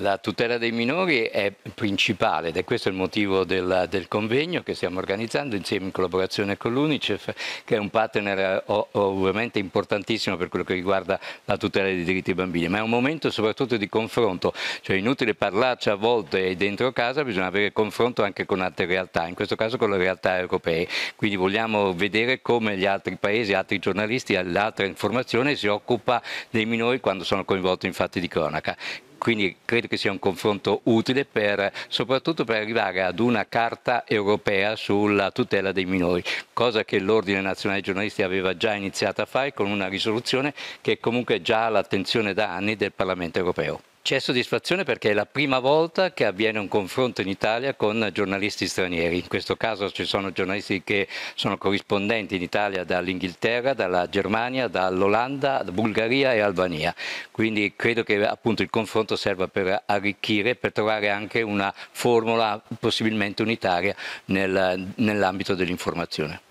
La tutela dei minori è principale ed è questo il motivo del, del, convegno che stiamo organizzando insieme in collaborazione con l'UNICEF, che è un partner ovviamente importantissimo per quello che riguarda la tutela dei diritti dei bambini, ma è un momento soprattutto di confronto, cioè è inutile parlarci a volte dentro casa, bisogna avere confronto anche con altre realtà, in questo caso con le realtà europee, quindi vogliamo vedere come gli altri paesi, altri giornalisti, l'altra informazione si occupa dei minori quando sono coinvolti in fatti di cronaca. Quindi credo che sia un confronto utile per, soprattutto per arrivare ad una carta europea sulla tutela dei minori, cosa che l'Ordine Nazionale dei Giornalisti aveva già iniziato a fare con una risoluzione che comunque è già all'attenzione da anni del Parlamento europeo. C'è soddisfazione perché è la prima volta che avviene un confronto in Italia con giornalisti stranieri. In questo caso ci sono giornalisti che sono corrispondenti in Italia dall'Inghilterra, dalla Germania, dall'Olanda, da Bulgaria e Albania. Quindi credo che appunto il confronto serva per arricchire, per trovare anche una formula possibilmente unitaria nel, nell'ambito dell'informazione.